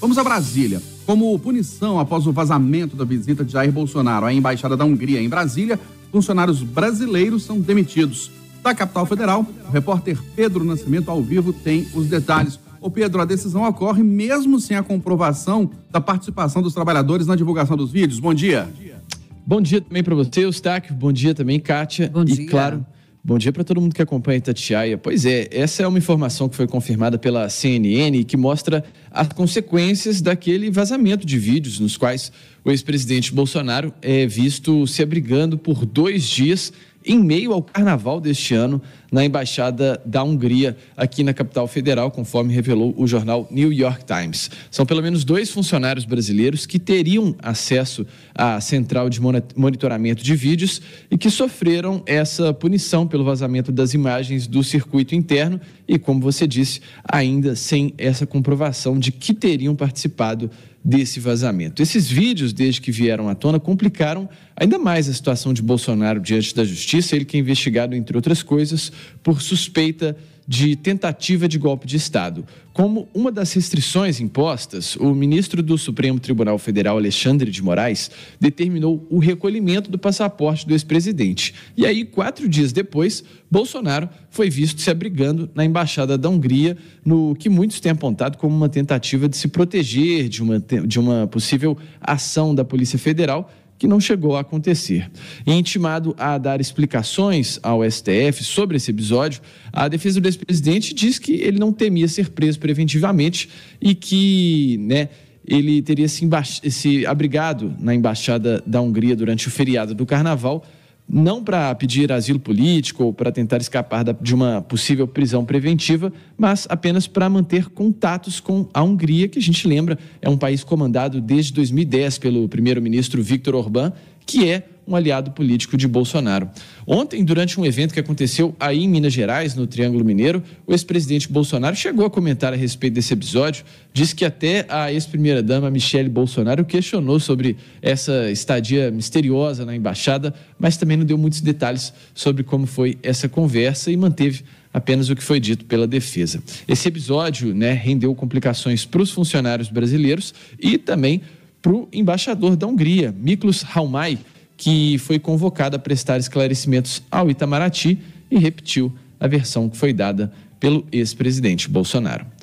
Vamos a Brasília. Como punição após o vazamento da visita de Jair Bolsonaro à Embaixada da Hungria em Brasília, funcionários brasileiros são demitidos. Da capital federal, o repórter Pedro Nascimento ao vivo tem os detalhes. Ô Pedro, a decisão ocorre mesmo sem a comprovação da participação dos trabalhadores na divulgação dos vídeos. Bom dia. Bom dia também para você, Eustáquio. Bom dia também, Kátia. Bom dia. E claro, Bom dia para todo mundo que acompanha Itatiaia. Pois é, essa é uma informação que foi confirmada pela CNN que mostra as consequências daquele vazamento de vídeos nos quais o ex-presidente Bolsonaro é visto se abrigando por dois dias em meio ao carnaval deste ano na Embaixada da Hungria, aqui na capital federal, conforme revelou o jornal New York Times. São pelo menos dois funcionários brasileiros que teriam acesso à central de monitoramento de vídeos e que sofreram essa punição pelo vazamento das imagens do circuito interno e, como você disse, ainda sem essa comprovação de que teriam participado desse vazamento. Esses vídeos, desde que vieram à tona, complicaram ainda mais a situação de Bolsonaro diante da justiça. Ele que é investigado, entre outras coisas, por suspeita de tentativa de golpe de Estado. Como uma das restrições impostas, o ministro do Supremo Tribunal Federal, Alexandre de Moraes, determinou o recolhimento do passaporte do ex-presidente. E aí, quatro dias depois, Bolsonaro foi visto se abrigando na Embaixada da Hungria, no que muitos têm apontado como uma tentativa de se proteger de uma, de uma possível ação da Polícia Federal que não chegou a acontecer. E intimado a dar explicações ao STF sobre esse episódio, a defesa do ex-presidente diz que ele não temia ser preso preventivamente e que, né, ele teria se, se abrigado na embaixada da Hungria durante o feriado do carnaval não para pedir asilo político ou para tentar escapar de uma possível prisão preventiva, mas apenas para manter contatos com a Hungria, que a gente lembra é um país comandado desde 2010 pelo primeiro-ministro Viktor Orbán, que é um aliado político de Bolsonaro. Ontem, durante um evento que aconteceu aí em Minas Gerais, no Triângulo Mineiro, o ex-presidente Bolsonaro chegou a comentar a respeito desse episódio, disse que até a ex-primeira-dama Michele Bolsonaro questionou sobre essa estadia misteriosa na embaixada, mas também não deu muitos detalhes sobre como foi essa conversa e manteve apenas o que foi dito pela defesa. Esse episódio né, rendeu complicações para os funcionários brasileiros e também para o embaixador da Hungria, Miklos Haumai, que foi convocada a prestar esclarecimentos ao Itamaraty e repetiu a versão que foi dada pelo ex-presidente Bolsonaro.